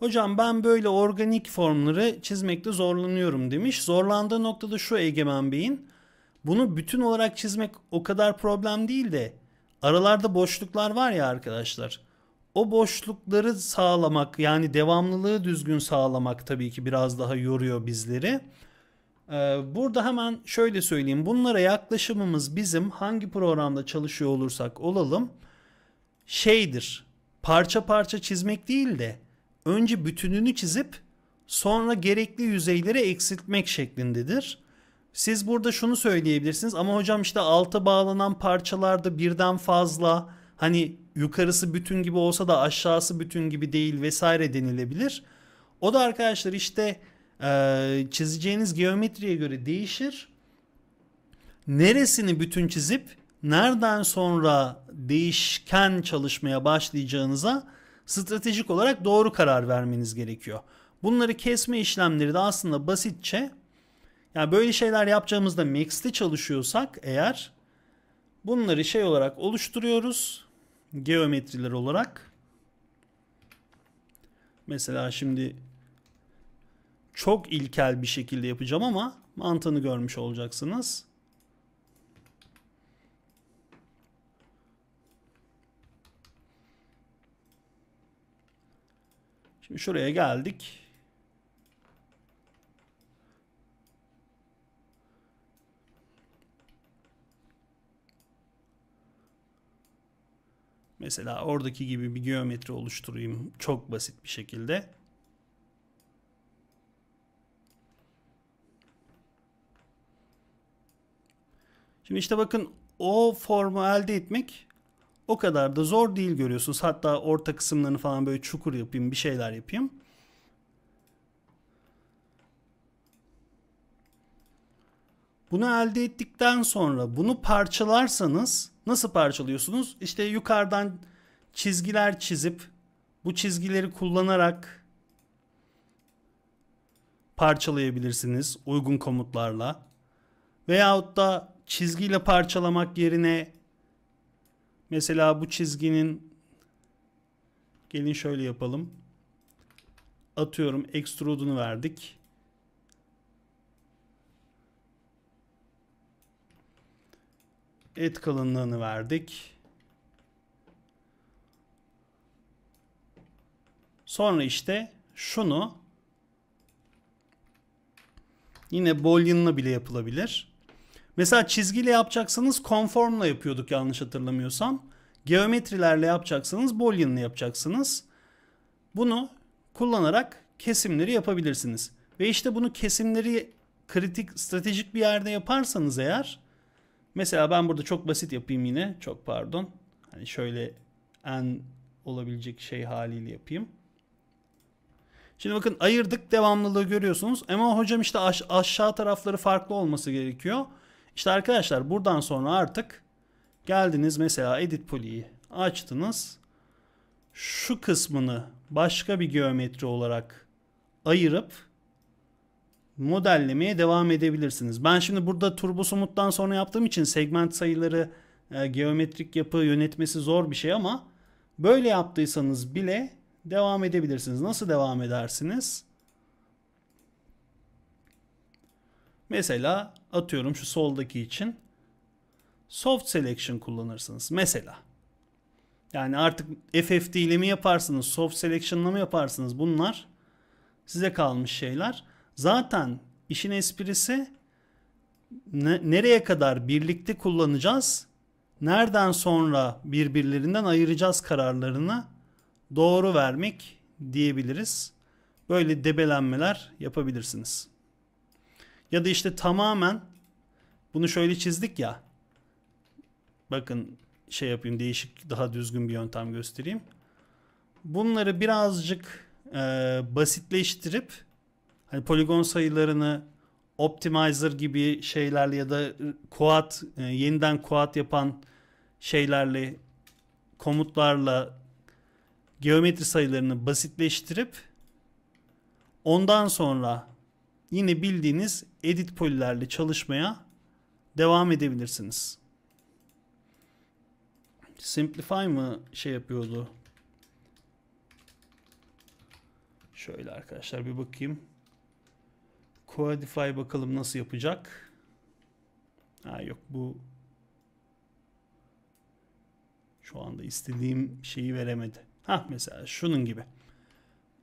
Hocam ben böyle organik formları çizmekte zorlanıyorum demiş. Zorlandığı noktada şu Egemen Bey'in. Bunu bütün olarak çizmek o kadar problem değil de aralarda boşluklar var ya arkadaşlar. O boşlukları sağlamak yani devamlılığı düzgün sağlamak tabii ki biraz daha yoruyor bizleri. Ee, burada hemen şöyle söyleyeyim. Bunlara yaklaşımımız bizim hangi programda çalışıyor olursak olalım şeydir parça parça çizmek değil de önce bütününü çizip sonra gerekli yüzeyleri eksiltmek şeklindedir. Siz burada şunu söyleyebilirsiniz ama hocam işte alta bağlanan parçalarda birden fazla hani yukarısı bütün gibi olsa da aşağısı bütün gibi değil vesaire denilebilir. O da arkadaşlar işte e, çizeceğiniz geometriye göre değişir. Neresini bütün çizip nereden sonra değişken çalışmaya başlayacağınıza stratejik olarak doğru karar vermeniz gerekiyor. Bunları kesme işlemleri de aslında basitçe yani böyle şeyler yapacağımızda Max'te çalışıyorsak eğer bunları şey olarak oluşturuyoruz. Geometriler olarak. Mesela şimdi çok ilkel bir şekilde yapacağım ama mantığını görmüş olacaksınız. Şimdi şuraya geldik. Mesela oradaki gibi bir geometri oluşturayım çok basit bir şekilde. Şimdi işte bakın o formu elde etmek o kadar da zor değil görüyorsunuz. Hatta orta kısımlarını falan böyle çukur yapayım bir şeyler yapayım. Bunu elde ettikten sonra bunu parçalarsanız nasıl parçalıyorsunuz? İşte yukarıdan çizgiler çizip bu çizgileri kullanarak parçalayabilirsiniz uygun komutlarla. Veyahut da çizgiyle parçalamak yerine Mesela bu çizginin gelin şöyle yapalım. Atıyorum extrude'unu verdik. Et kalınlığını verdik. Sonra işte şunu yine boolean'la bile yapılabilir. Mesela çizgiyle yapacaksanız konformla yapıyorduk yanlış hatırlamıyorsam. Geometrilerle yapacaksanız boolean'la yapacaksınız. Bunu kullanarak kesimleri yapabilirsiniz. Ve işte bunu kesimleri kritik stratejik bir yerde yaparsanız eğer mesela ben burada çok basit yapayım yine çok pardon. Hani şöyle en olabilecek şey haliyle yapayım. Şimdi bakın ayırdık devamlılığı görüyorsunuz. Ama hocam işte aş aşağı tarafları farklı olması gerekiyor. İşte arkadaşlar buradan sonra artık geldiniz mesela edit poly'yi açtınız. Şu kısmını başka bir geometri olarak ayırıp modellemeye devam edebilirsiniz. Ben şimdi burada Turbo Smooth'tan sonra yaptığım için segment sayıları e, geometrik yapı yönetmesi zor bir şey ama böyle yaptıysanız bile devam edebilirsiniz. Nasıl devam edersiniz? Mesela atıyorum şu soldaki için soft selection kullanırsınız mesela. Yani artık FFT ile mi yaparsınız, soft selection ile mi yaparsınız bunlar size kalmış şeyler. Zaten işin esprisi ne, nereye kadar birlikte kullanacağız, nereden sonra birbirlerinden ayıracağız kararlarını doğru vermek diyebiliriz. Böyle debelenmeler yapabilirsiniz. Ya da işte tamamen bunu şöyle çizdik ya. Bakın şey yapayım değişik daha düzgün bir yöntem göstereyim. Bunları birazcık e, basitleştirip hani poligon sayılarını optimizer gibi şeylerle ya da kuat e, yeniden kuat yapan şeylerle komutlarla geometri sayılarını basitleştirip ondan sonra yine bildiğiniz edit polilerle çalışmaya devam edebilirsiniz. Simplify mı şey yapıyordu? Şöyle arkadaşlar bir bakayım. Codify bakalım nasıl yapacak. Ha yok bu şu anda istediğim şeyi veremedi. Ha mesela şunun gibi.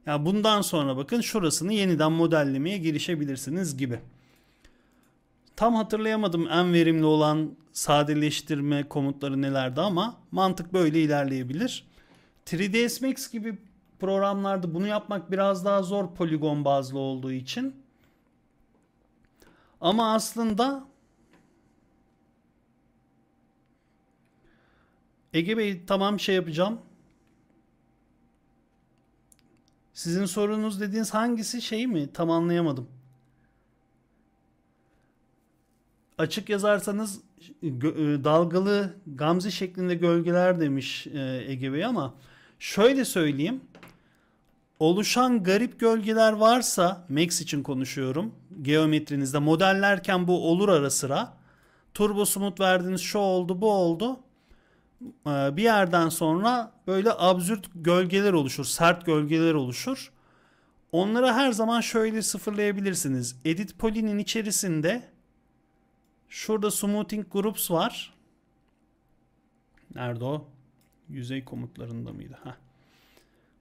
Yani bundan sonra bakın şurasını yeniden modellemeye girişebilirsiniz gibi. Tam hatırlayamadım en verimli olan sadeleştirme komutları nelerdi ama mantık böyle ilerleyebilir. 3ds Max gibi programlarda bunu yapmak biraz daha zor poligon bazlı olduğu için. Ama aslında Ege Bey tamam şey yapacağım. Sizin sorunuz dediğiniz hangisi şey mi? Tam anlayamadım. Açık yazarsanız e, dalgalı gamzi şeklinde gölgeler demiş e, Ege Bey ama şöyle söyleyeyim. Oluşan garip gölgeler varsa Max için konuşuyorum. Geometrinizde modellerken bu olur ara sıra. Turbo Smooth verdiniz şu oldu bu oldu. E, bir yerden sonra böyle absürt gölgeler oluşur, sert gölgeler oluşur. Onlara her zaman şöyle sıfırlayabilirsiniz. Edit Poly'nin içerisinde şurada Smoothing Groups var. Nerede o? Yüzey komutlarında mıydı? Heh.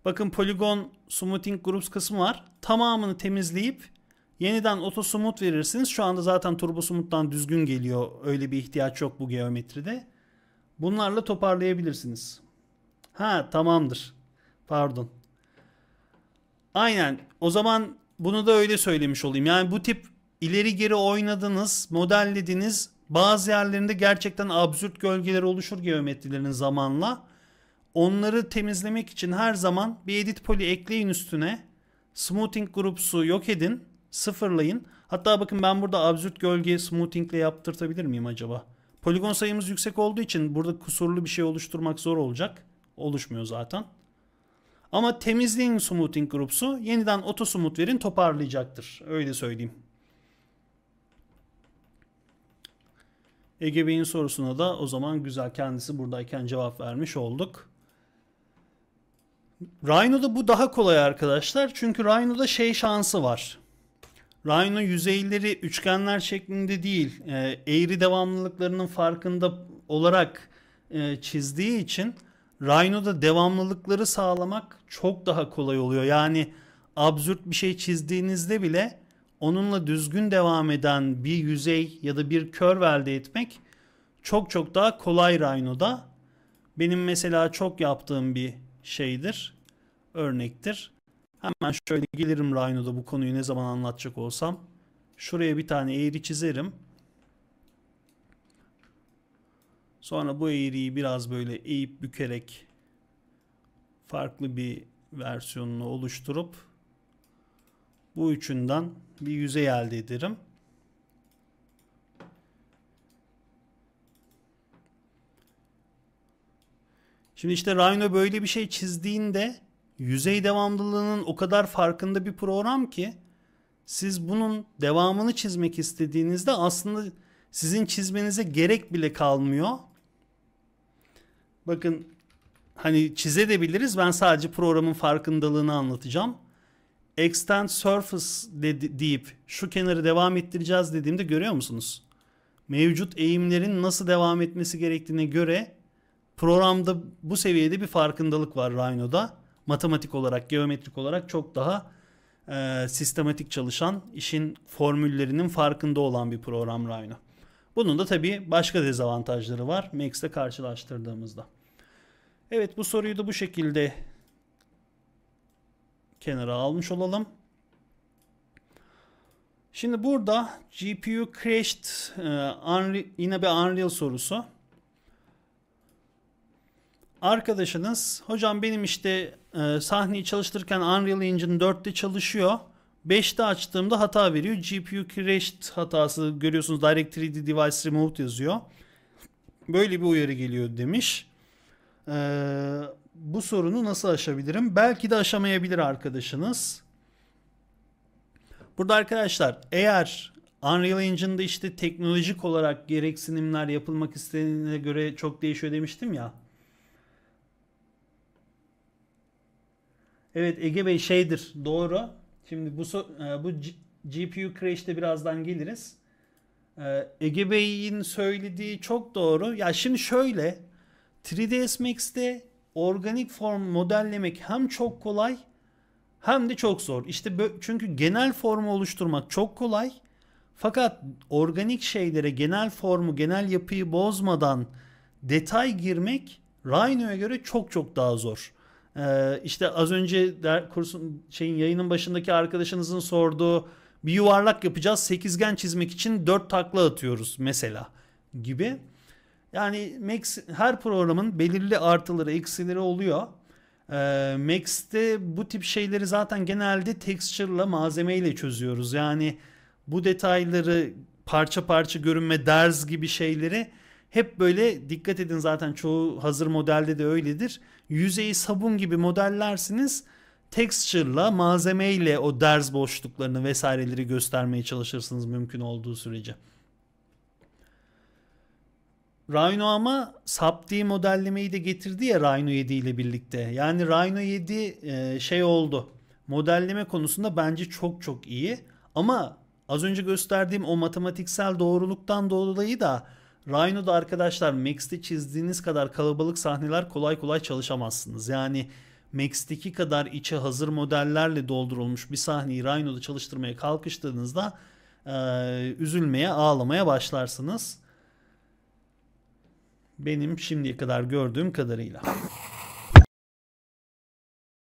Bakın Polygon Smoothing Groups kısmı var. Tamamını temizleyip yeniden Auto Smooth verirsiniz. Şu anda zaten Turbo Smooth'tan düzgün geliyor. Öyle bir ihtiyaç yok bu geometride. Bunlarla toparlayabilirsiniz. Ha tamamdır. Pardon. Aynen. O zaman bunu da öyle söylemiş olayım. Yani bu tip ileri geri oynadınız, modellediniz. Bazı yerlerinde gerçekten absürt gölgeler oluşur geometrilerin zamanla. Onları temizlemek için her zaman bir edit poli ekleyin üstüne. Smoothing grupsu yok edin. Sıfırlayın. Hatta bakın ben burada absürt gölge smoothingle yaptırtabilir miyim acaba? Poligon sayımız yüksek olduğu için burada kusurlu bir şey oluşturmak zor olacak. Oluşmuyor zaten. Ama temizliğin smoothing grupsu yeniden auto smooth verin toparlayacaktır. Öyle söyleyeyim. Ege Bey'in sorusuna da o zaman güzel kendisi buradayken cevap vermiş olduk. Rhino'da bu daha kolay arkadaşlar. Çünkü Rhino'da şey şansı var. Rhino yüzeyleri üçgenler şeklinde değil, e, eğri devamlılıklarının farkında olarak e, çizdiği için Rhino'da devamlılıkları sağlamak çok daha kolay oluyor. Yani absürt bir şey çizdiğinizde bile onunla düzgün devam eden bir yüzey ya da bir kör elde etmek çok çok daha kolay Rhino'da. Benim mesela çok yaptığım bir şeydir, örnektir. Hemen şöyle gelirim Rhino'da bu konuyu ne zaman anlatacak olsam. Şuraya bir tane eğri çizerim. Sonra bu eğriyi biraz böyle eğip bükerek farklı bir versiyonunu oluşturup bu üçünden bir yüzey elde ederim. Şimdi işte Rhino böyle bir şey çizdiğinde yüzey devamlılığının o kadar farkında bir program ki siz bunun devamını çizmek istediğinizde aslında sizin çizmenize gerek bile kalmıyor. Bakın hani çizebiliriz. Ben sadece programın farkındalığını anlatacağım. Extend surface de, deyip şu kenarı devam ettireceğiz dediğimde görüyor musunuz? Mevcut eğimlerin nasıl devam etmesi gerektiğine göre programda bu seviyede bir farkındalık var Rhino'da matematik olarak, geometrik olarak çok daha e, sistematik çalışan, işin formüllerinin farkında olan bir program Rhino. Bunun da tabii başka dezavantajları var Max'le karşılaştırdığımızda. Evet bu soruyu da bu şekilde kenara almış olalım. Şimdi burada GPU crashed e, yine bir Unreal sorusu. Arkadaşınız hocam benim işte e, sahneyi çalıştırırken Unreal Engine 4'te çalışıyor. 5'te açtığımda hata veriyor. GPU crashed hatası görüyorsunuz. Direct 3D device removed yazıyor. Böyle bir uyarı geliyor demiş. Ee, bu sorunu nasıl aşabilirim? Belki de aşamayabilir arkadaşınız. Burada arkadaşlar eğer Unreal Engine'da işte teknolojik olarak gereksinimler yapılmak istenilene göre çok değişiyor demiştim ya. Evet Ege Bey şeydir doğru. Şimdi bu e, bu GPU crash'te birazdan geliriz. E, Ege Bey'in söylediği çok doğru. Ya şimdi şöyle 3ds Max'te organik form modellemek hem çok kolay hem de çok zor. İşte çünkü genel formu oluşturmak çok kolay. Fakat organik şeylere genel formu, genel yapıyı bozmadan detay girmek Rhino'ya göre çok çok daha zor. Ee, işte az önce der, kursun şeyin yayının başındaki arkadaşınızın sorduğu bir yuvarlak yapacağız. Sekizgen çizmek için dört takla atıyoruz mesela gibi. Yani Max her programın belirli artıları eksileri oluyor. Ee, Max'te bu tip şeyleri zaten genelde texture'la malzemeyle çözüyoruz. Yani bu detayları parça parça görünme derz gibi şeyleri hep böyle dikkat edin zaten çoğu hazır modelde de öyledir. Yüzeyi sabun gibi modellersiniz. Texture'la, malzemeyle o derz boşluklarını vesaireleri göstermeye çalışırsınız mümkün olduğu sürece. Rhino ama SAPD modellemeyi de getirdi ya Rhino 7 ile birlikte. Yani Rhino 7 e, şey oldu. Modelleme konusunda bence çok çok iyi. Ama az önce gösterdiğim o matematiksel doğruluktan dolayı da Rhino'da arkadaşlar Max'te çizdiğiniz kadar kalabalık sahneler kolay kolay çalışamazsınız. Yani Max'teki kadar içe hazır modellerle doldurulmuş bir sahneyi Rhino'da çalıştırmaya kalkıştığınızda e, üzülmeye, ağlamaya başlarsınız. Benim şimdiye kadar gördüğüm kadarıyla.